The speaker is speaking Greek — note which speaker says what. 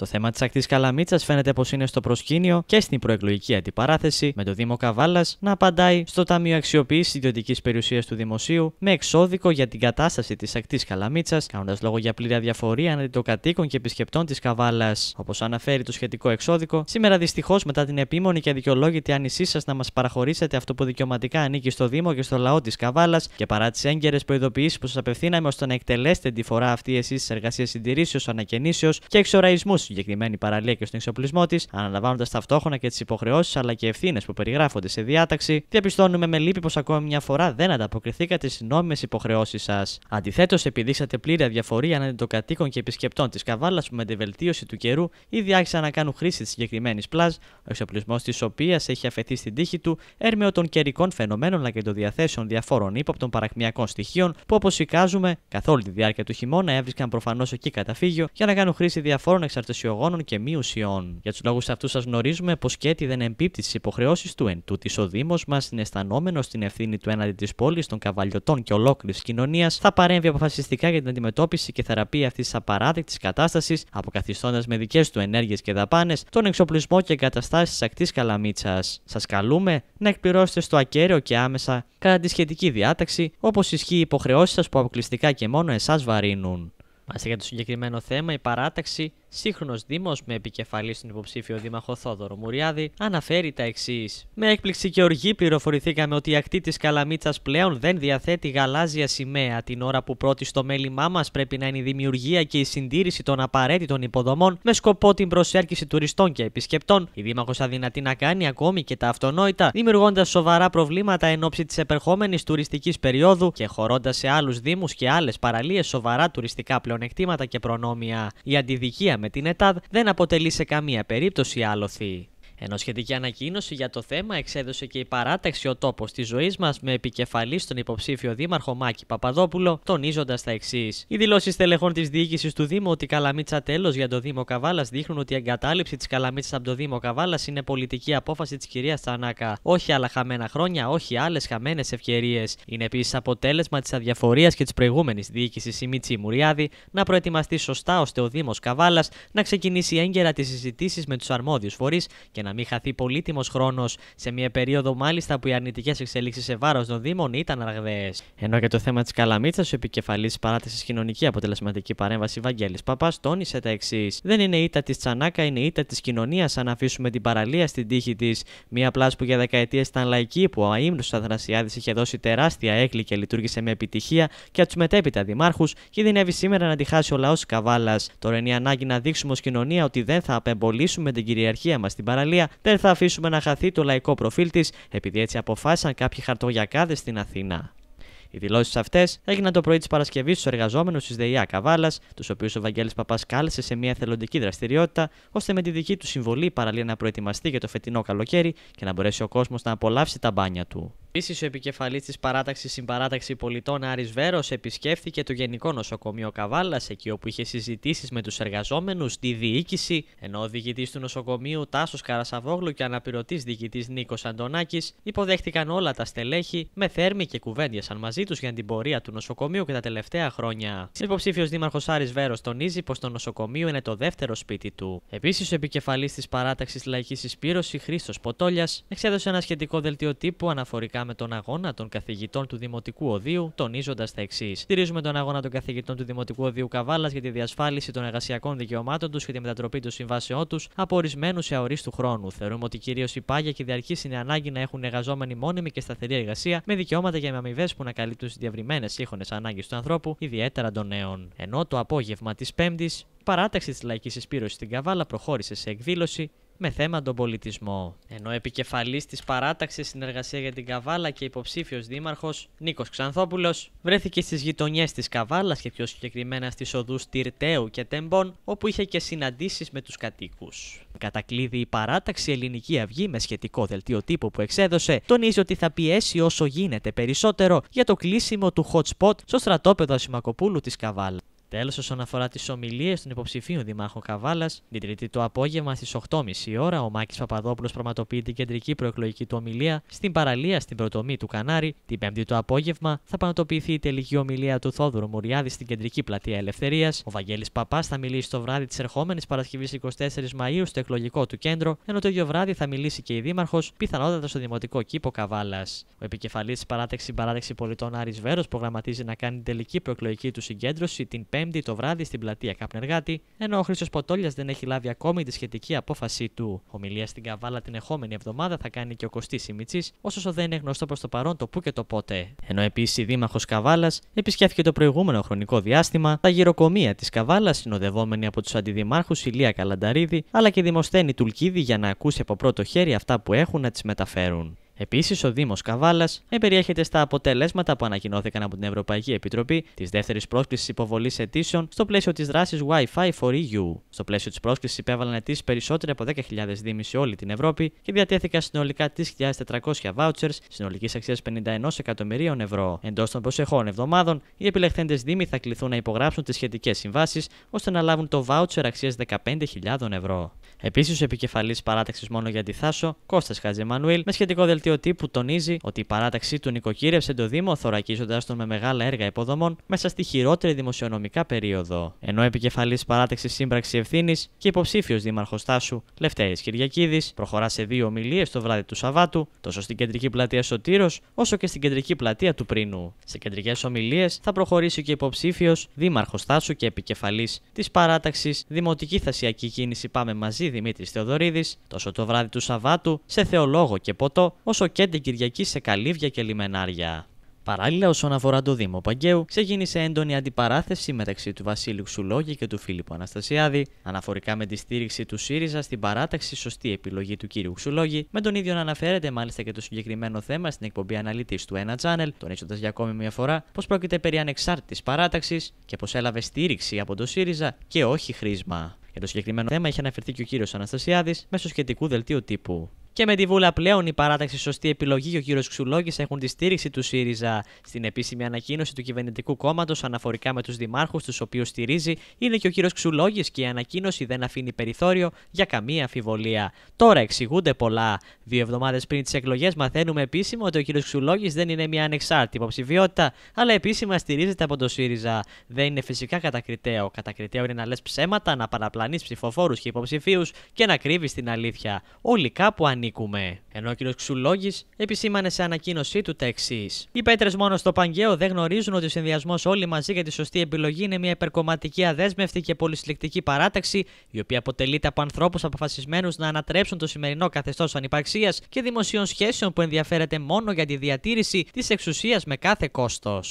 Speaker 1: Το θέμα της ακτής Καλαμίτσας φαίνεται πως είναι στο προσκήνιο και στην προεκλογική αντιπαράθεση, με το Δήμο Καβάλας να απαντάει στο Ταμείο Αξιοποίησης Ιδιωτικής Περιουσίας του Δημοσίου με εξώδικο για την κατάσταση της ακτής Καλαμίτσας, κάνοντας λόγο για πλήρη αδιαφορία αντί των κατοίκων και επισκεπτών της Καβάλας. Όπως αναφέρει το σχετικό εξώδικο, σήμερα δυστυχώς μετά την επίμονη και αδικαιολόγητη άνησή σας να μας παραχωρήσετε αυτό που δικαιωματικά ανήκει στο Δήμο και στο λαό της Καβάλας και παρά τις έγκαιρες προειδοποιήσεις που σας απευθύναμε ώστε να εκτελέσετε τη φορά αυτή εσείς εργασία συντηρήσεως, ανακαινήσεως και εξοραϊσμούς συγκεκριμένη παραλία και στον εξοπλισμό της, αναλαμβάνοντας ταυτόχρονα και τις υποχρεώσεις αλλά και ευθύνες που περιγράφονται σε διάταξη, διαπιστώνουμε με λύπη πως ακόμη μια φορά δεν ανταποκριθήκατε στις νόμιμες υποχρεώσεις σας. Αντιθέτως, επιδείξατε πλήρη αδιαφορία αναντι των κατοίκων και επισκεπτών της Καβάλας που με τη βελτίωση του καιρού ήδη άρχισαν να κάνουν χρήση της συγκεκριμένης πλάζ, ο εξοπλισμός της οποίας έχει αφαιθεί στην τύχη του, έρμεο των καιρικών φαινομένων αλλά και των διαθέσεων διαφόρων ύποπτων παρακμιακών στοιχείων που όπως εικάζουμε καθ' όλη τη διάρκεια του χειμώνα έβρισκαν προφανώς εκεί καταφύγιο για να κάνουν χρήση διαφόρων εξαρτησιών και μη ουσιών. Για τους λόγους αυτούς, σας γνωρίζουμε πως και έτη δεν εμπίπτει στις υποχρεώσεις του εν τούτης ο Δήμος μας, συναισθανόμενος την ευθύνη του έναντι της πόλης, των καβαλιωτών και ολόκληρης κοινωνίας, θα παρέμβει αποφασιστικά για την αντιμετώπιση και θεραπεία αυτής της απαράδεκτης κατάστασης, αποκαθιστώντας με δικές του ενέργειες και δαπάνες τον εξοπλισμό και εγκαταστάσεις της ακτής Καλαμίτσας. Σας καλούμε να εκπληρώσετε στο ακέραιο και άμεσα κατά τη σχετική διάταξη, όπως ισχύει οι υποχρεώσει σας που αποκλειστικά και μόνο εσάς βαρύνουν. Μάλιστα για το συγκεκριμένο θέμα, η παράταξη σύγχρονος Δήμος με επικεφαλή στον υποψήφιο Δήμαρχο Θόδωρο Μουριάδη, αναφέρει τα εξής. Με έκπληξη και οργή πληροφορηθήκαμε ότι η ακτή της Καλαμίτσας πλέον δεν διαθέτει γαλάζια σημαία, την ώρα που πρώτη στο μέλημά μας πρέπει να είναι η δημιουργία και η συντήρηση των απαραίτητων υποδομών με σκοπό την προσέλκυση τουριστών και επισκεπτών. Η Δήμαρχος αδυνατεί να κάνει ακόμη και τα αυτονόητα, δημιουργώντας σοβαρά προβλήματα εν ώψη της επερχόμενης τουριστικής περίοδου και χωρώντας σε άλλους Δήμους και άλλες παραλίες σοβαρά τουριστικά πλεονεκτήματα και προνόμια. Η αντιδικία με την ΕΤΑΔ δεν αποτελεί σε καμία περίπτωση άλοθη. Ενώ σχετική ανακοίνωση για το θέμα εξέδωσε και η παράταξη Ο τόπος της ζωής μας με επικεφαλή στον υποψήφιο Δήμαρχο Μάκη Παπαδόπουλο, τονίζοντας τα εξής. Οι δηλώσεις τελεχών της διοίκησης του Δήμου ότι Καλαμίτσα τέλος για το Δήμο Καβάλας δείχνουν ότι η εγκατάλειψη της Καλαμίτσας από το Δήμο Καβάλας είναι πολιτική απόφαση της κυρίας Τσανάκα. Όχι άλλα χαμένα χρόνια, όχι άλλες χαμένες ευκαιρίες. Είναι επίσης αποτέλεσμα της αδιαφορίας και της προηγούμενης διοίκησης η Μίτσι Μουριάδη να προετοιμαστεί σωστά ώστε ο Δήμος Καβάλας να ξεκινήσει έγκαιρα τις συζητήσεις με τους αρμόδιους φορείς και να να μην χαθεί πολύτιμος χρόνος σε μια περίοδο μάλιστα που οι αρνητικές εξέλιξει σε βάρος των Δήμων ήταν αργαίε. Ενώ για το θέμα της Καλαμίτσας, ο επικεφαλής παράτασης κοινωνική αποτελεσματική παρέμβαση Βαγγέλης Παπάς τόνισε τα εξής. Δεν είναι ήττα της Τσανάκα, είναι ήττα της κοινωνίας αν αφήσουμε την παραλία στην τύχη της. Μια πλάσ που για δεκαετίες ήταν λαϊκή, που ο αίμνος Αδρασιάδη είχε δώσει τεράστια έκκλη και λειτουργήσε με επιτυχία και τους μετέπειτα δημάρχους, κινδυνεύει σήμερα να τη χάσει ο λαός Καβάλας. Τώρα είναι η ανάγκη να δείξουμε ως κοινωνία ότι δεν θα απεμπολίσουμε την κυριαρχία μας στην παραλία δεν θα αφήσουμε να χαθεί το λαϊκό προφίλ της, επειδή έτσι αποφάσισαν κάποιοι χαρτογιακάδες στην Αθήνα. Οι δηλώσεις αυτές έγιναν το πρωί της Παρασκευής στους εργαζόμενους της ΔΕΙΑ Καβάλα, τους οποίους ο Βαγγέλης Παπάς κάλεσε σε μια θελοντική δραστηριότητα, ώστε με τη δική του συμβολή η παραλία να προετοιμαστεί για το φετινό καλοκαίρι και να μπορέσει ο κόσμος να απολαύσει τα μπάνια του. Επίσης, ο επικεφαλής της παράταξης Συμπαράταξη Πολιτών Άρης Βέρος επισκέφθηκε το Γενικό Νοσοκομείο Καβάλας, εκεί όπου είχε συζητήσεις με τους εργαζόμενους, τη διοίκηση, ενώ ο διοικητής του νοσοκομείου Τάσος Καρασαβόγλου και αναπληρωτής διοικητής Νίκος Αντωνάκης υποδέχτηκαν όλα τα στελέχη με θέρμη και κουβέντιασαν μαζί τους για την πορεία του νοσοκομείου και τα τελευταία χρόνια. Υποψήφιος Δήμαρχος Άρης Βέρος τονίζει πως το νοσοκομείο είναι το δεύτερο σπίτι του. Επίσης, ο επικεφαλής της παράταξης Λαϊκής Ισπήρωση Χρήστος Ποτόλιας εξέδωσε ένα σχετικό δελτίο τύπου αναφορικά σχετικά με τον αγώνα των καθηγητών του Δημοτικού Οδείου, τονίζοντας τα εξής. Στηρίζουμε τον αγώνα των καθηγητών του Δημοτικού Οδείου Καβάλας για τη διασφάλιση των εργασιακών δικαιωμάτων τους και τη μετατροπή των συμβάσεών τους από ορισμένους σε αορίστου χρόνου. Θεωρούμε ότι κυρίως η πάγια και η διαρκή είναι ανάγκη να έχουν εργαζόμενοι μόνιμη και σταθερή εργασία με δικαιώματα για αμοιβές που να καλύπτουν τι διαβριμένε σύγχρονες ανάγκες του ανθρώπου, ιδιαίτερα των νέων. Ενώ το απόγευμα της Πέμπτης, παράταξη της Λαϊκής Εσπήρωση στην Καβάλα προχώρησε σε εκδήλωση με θέμα τον πολιτισμό. Ενώ επικεφαλής της παράταξης συνεργασία για την Καβάλα και υποψήφιος δήμαρχος Νίκος Ξανθόπουλος βρέθηκε στις γειτονιές της Καβάλας και πιο συγκεκριμένα στις οδούς Τυρτέου και Τέμπον, όπου είχε και συναντήσεις με τους κατοίκους. Κατακλείδη η παράταξη Ελληνική Αυγή με σχετικό δελτίο τύπου που εξέδωσε τονίζει ότι θα πιέσει όσο γίνεται περισσότερο για το κλείσιμο του hot spot στο στρατόπεδο Ασημακοπούλου της Καβάλα. Τέλος, όσον αφορά τις ομιλίες των υποψηφίων δημάρχων Καβάλας, την Τρίτη το απόγευμα στις 8.30 ώρα, ο Μάκης Παπαδόπουλος πραγματοποιεί την κεντρική προεκλογική του ομιλία στην παραλία στην Πρωτομή του Κανάρι. Την Πέμπτη το απόγευμα θα πραγματοποιηθεί η τελική ομιλία του Θόδωρου Μουριάδη στην κεντρική πλατεία Ελευθερίας. Ο Βαγγέλης Παπάς θα μιλήσει το βράδυ της ερχόμενης Παρασκευής 24 Μαου στο εκλογικό του κέντρο, ενώ το ίδιο βράδυ θα μιλήσει και η Δήμαρχος, πιθανότατα στο δημοτικό κήπο Καβάλας. Ο επικεφαλής της παράταξη Παράταξη Πολιτών Άρης Βέρος προγραμματίζει να κάνει την τελική προεκλογική του συγκέντρωση την 5 Πέμπτη το βράδυ στην πλατεία Καπνεργάτη, ενώ ο Χρήσο Ποτόλιας δεν έχει λάβει ακόμη τη σχετική απόφασή του. Ομιλία στην Καβάλα την ερχόμενη εβδομάδα θα κάνει και ο Κωστής Σιμιτσής, όσο δεν είναι γνωστό προς το παρόν το που και το πότε. Ενώ επίσης η Δήμαρχος Καβάλας επισκέφθηκε το προηγούμενο χρονικό διάστημα τα γυροκομεία της Καβάλας, συνοδευόμενη από τους αντιδημάρχους Ηλία Καλανταρίδη αλλά και Δημοσθένη Τουλκίδη για να ακούσει από πρώτο χέρι αυτά που έχουν να τις μεταφέρουν. Επίσης, ο Δήμος Καβάλας εμπεριέχεται στα αποτελέσματα που ανακοινώθηκαν από την Ευρωπαϊκή Επιτροπή της δεύτερης πρόσκλησης υποβολής αιτήσεων στο πλαίσιο της δράσης Wi-Fi for EU. Στο πλαίσιο της πρόσκλησης υπέβαλαν αιτήσεις περισσότεροι από 10.000 Δήμοι σε όλη την Ευρώπη και διατέθηκαν συνολικά 3.400 vouchers συνολικής αξίας 51 εκατομμυρίων ευρώ. Εντός των προσεχών εβδομάδων, οι επιλεχθέντες Δήμοι θα κληθούν να υπογράψουν τις σχετικές συμβάσεις ώστε να λάβουν το voucher αξίας 15.000 ευρώ. Επίσης, ο επικεφαλής παράταξης μόνο για τη Θάσο, Κώστας Χατζημανουήλ, με σχετικό δελτίο τύπου τονίζει ότι η παράταξή του νοικοκύρευσε το Δήμο, θωρακίζοντας τον με μεγάλα έργα υποδομών μέσα στη χειρότερη δημοσιονομικά περίοδο. Ενώ επικεφαλής παράταξης σύμπραξης ευθύνης και υποψήφιος δήμαρχος Τάσου, Λευτέρης Κυριακίδης, προχωρά σε δύο ομιλίες το βράδυ του Σαββάτου, τόσο στην κεντρική πλατεία Σωτήρος, όσο και στην κεντρική πλατεία του Πρίνου. Σε κεντρικές ομιλίες θα προχωρήσει και υποψήφιος δήμαρχος Τάσου και επικεφαλής της παράταξης Δημοτική Θασιακή Κίνηση Πάμε Μαζί Δημήτρης Θεοδωρίδης, τόσο το βράδυ του Σαβάτου, σε Θεολόγο και Ποτό, όσο όσο και την Κυριακή σε καλύβια και λιμενάρια. Παράλληλα, όσον αφορά το Δήμο Παγκαίου, ξεκίνησε έντονη αντιπαράθεση μεταξύ του Βασίλη Ξουλόγη και του Φίλιππου Αναστασιάδη, αναφορικά με τη στήριξη του ΣΥΡΙΖΑ στην παράταξη σωστή επιλογή του κύριου Ξουλόγη, με τον ίδιο να αναφέρεται μάλιστα και το συγκεκριμένο θέμα στην εκπομπή αναλυτής του 1 Channel, τονίζοντας για ακόμη μια φορά πως πρόκειται περί ανεξάρτητης παράταξης και πως έλαβε στήριξη από το ΣΥΡΙΖΑ και όχι χρήσμα. Για το συγκεκριμένο θέμα είχε αναφερθεί και ο κύριος Αναστασιάδης μέσω σχετικού δελτίου τύπου. Και με τη Βούλα πλέον η παράταξη σωστή επιλογή και ο κύριος Ξουλόγης έχουν τη στήριξη του ΣΥΡΙΖΑ. Στην επίσημη ανακοίνωση του κυβερνητικού κόμματος αναφορικά με τους δημάρχους, τους οποίους στηρίζει, είναι και ο κύριος Ξουλόγης και η ανακοίνωση δεν αφήνει περιθώριο για καμία αμφιβολία. Τώρα εξηγούνται πολλά. Δύο εβδομάδες πριν τις εκλογές μαθαίνουμε επίσημα ότι ο κύριος Ξουλόγης δεν είναι μια ανεξάρτητη υποψηφιότητα, αλλά επίσημα στηρίζεται από το ΣΥΡΙΖΑ. Δεν είναι φυσικά κατακριτέο. Κατακριτέο είναι να λες ψέματα, να παραπλανείς ψηφοφόρους και υποψηφίους και να κρύβεις την αλήθεια. Όλοι κάπου αν ενώ ο κ. Ξουλόγης επισήμανε σε ανακοίνωσή του τα εξής. Οι πέτρες μόνο στο Παγκαίο δεν γνωρίζουν ότι ο συνδυασμός όλοι μαζί για τη σωστή επιλογή είναι μια υπερκομματική, αδέσμευτη και πολυσυλλεκτική παράταξη, η οποία αποτελείται από ανθρώπους αποφασισμένους να ανατρέψουν το σημερινό καθεστώς ανυπαρξίας και δημοσίων σχέσεων που ενδιαφέρεται μόνο για τη διατήρηση της εξουσίας με κάθε κόστος.